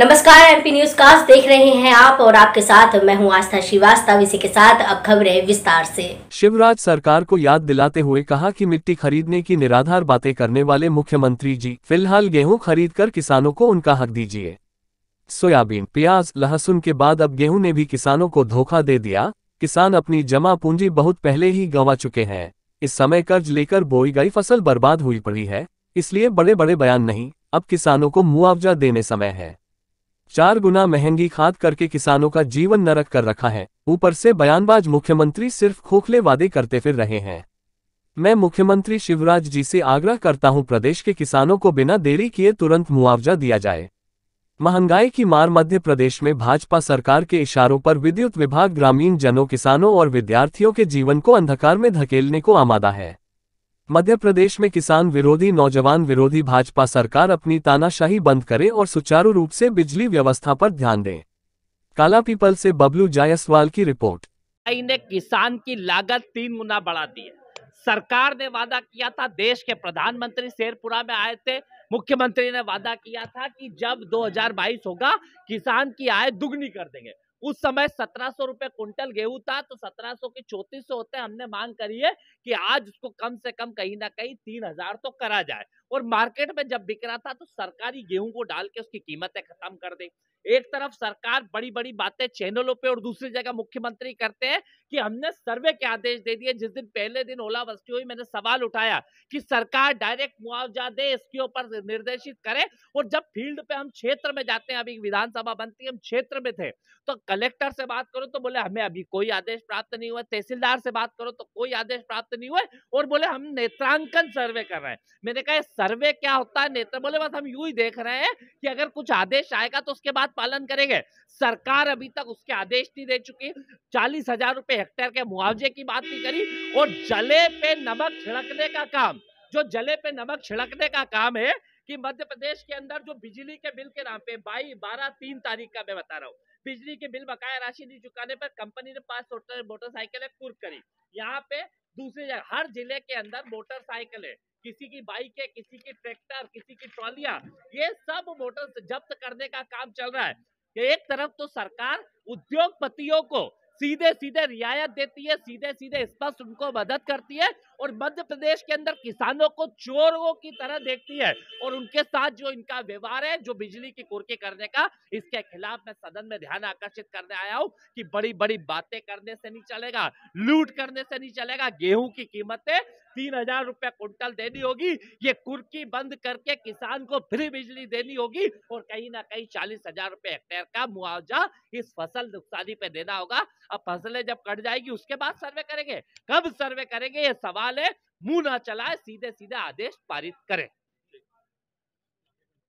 नमस्कार MP news cast देख रहे हैं आप और आपके साथ मैं हूं आस्था श्रीवास्तव इसी के साथ अब खबरें विस्तार से शिवराज सरकार को याद दिलाते हुए कहा कि मिट्टी खरीदने की निराधार बातें करने वाले मुख्यमंत्री जी फिलहाल गेहूं खरीद कर किसानों को उनका हक दीजिए सोयाबीन प्याज लहसुन के बाद अब गेहूं ने भी किसानों को धोखा दे दिया किसान अपनी जमा पूंजी बहुत पहले ही गंवा चुके हैं इस समय कर्ज लेकर बोई गई फसल बर्बाद हुई पड़ी है इसलिए बड़े बड़े बयान नहीं अब किसानों को मुआवजा देने समय है चार गुना महंगी खाद करके किसानों का जीवन नरक कर रखा है ऊपर से बयानबाज मुख्यमंत्री सिर्फ खोखले वादे करते फिर रहे हैं मैं मुख्यमंत्री शिवराज जी से आग्रह करता हूं प्रदेश के किसानों को बिना देरी किए तुरंत मुआवजा दिया जाए महंगाई की मार मध्य प्रदेश में भाजपा सरकार के इशारों पर विद्युत विभाग ग्रामीण जनों किसानों और विद्यार्थियों के जीवन को अंधकार में धकेलने को आमादा है मध्य प्रदेश में किसान विरोधी नौजवान विरोधी भाजपा सरकार अपनी तानाशाही बंद करे और सुचारू रूप से बिजली व्यवस्था पर ध्यान दें काला पीपल से बबलू जायसवाल की रिपोर्ट ने किसान की लागत तीन गुना बढ़ा दी सरकार ने वादा किया था देश के प्रधानमंत्री शेरपुरा में आए थे मुख्यमंत्री ने वादा किया था कि जब 2022 होगा किसान की आय दुगनी कर देंगे उस समय सत्रह सौ रुपए कुंटल गेहूं था तो सत्रह सौ की चौतीस सौ होते हमने मांग करी है कि आज उसको कम से कम कहीं ना कहीं तीन हजार तो करा जाए और मार्केट में जब बिक रहा था तो सरकारी गेहूं को डाल के उसकी कीमतें खत्म कर दी एक तरफ सरकार बड़ी बड़ी बातें चैनलों पे और दूसरी जगह मुख्यमंत्री करते हैं कि हमने सर्वे के आदेश दे दिए जिस दिन पहले दिन ओलावृष्टि हुई मैंने सवाल उठाया कि सरकार डायरेक्ट मुआवजा दे इसके ऊपर निर्देशित करे और जब फील्ड पे हम क्षेत्र में जाते हैं अभी विधानसभा बनती है हम क्षेत्र में थे तो कलेक्टर से बात करो तो बोले हमें अभी कोई आदेश प्राप्त नहीं हुआ तहसीलदार से बात करो तो कोई आदेश प्राप्त नहीं हुआ और बोले हम नेत्रांकन सर्वे कर रहे हैं मैंने कहा सर्वे क्या होता है नेत्र बोले बस हम यू ही देख रहे हैं कि अगर कुछ आदेश आएगा तो उसके बाद पालन करेंगे सरकार अभी तक उसके आदेश नहीं दे चुकी चालीस हजार रुपए हेक्टेयर के मुआवजे की बात नहीं करी और जले पे नमक छिड़कने का काम जो जले पे नमक छिड़कने का काम है कि मध्य प्रदेश के अंदर जो बिजली के बिल के नाम पे बाई बारह तीन तारीख का मैं बता रहा हूँ बिजली के बिल बकाया राशि नहीं चुकाने पर कंपनी ने पांच मोटरसाइकिलें कुर्क करी यहाँ पे दूसरी जगह हर जिले के अंदर मोटरसाइकिलें किसी की बाइक है किसी की ट्रैक्टर किसी की ट्रॉलियां ये सब मोटर जब्त करने का काम चल रहा है कि एक तरफ तो सरकार उद्योगपतियों को सीधे सीधे रियायत देती है सीधे सीधे स्पष्ट उनको मदद करती है और मध्य प्रदेश के अंदर किसानों को चोरों की तरह देखती है और उनके साथ जो इनका व्यवहार है जो बिजली की कुर्की करने का इसके खिलाफ मैं सदन में ध्यान आकर्षित करने आया हूँ कि बड़ी बड़ी बातें करने से नहीं चलेगा लूट करने से नहीं चलेगा गेहूं की कीमतें तीन हजार रुपए कुंटल देनी होगी ये कुर्की बंद करके किसान को फ्री बिजली देनी होगी और कहीं ना कहीं चालीस हजार रुपए हेक्टेयर का मुआवजा इस फसल नुकसानी पे देना होगा अब फसलें जब कट जाएगी उसके बाद सर्वे करेंगे कब सर्वे करेंगे ये सवाल सवाल मुंह ना चलाए सीधे सीधे आदेश पारित करें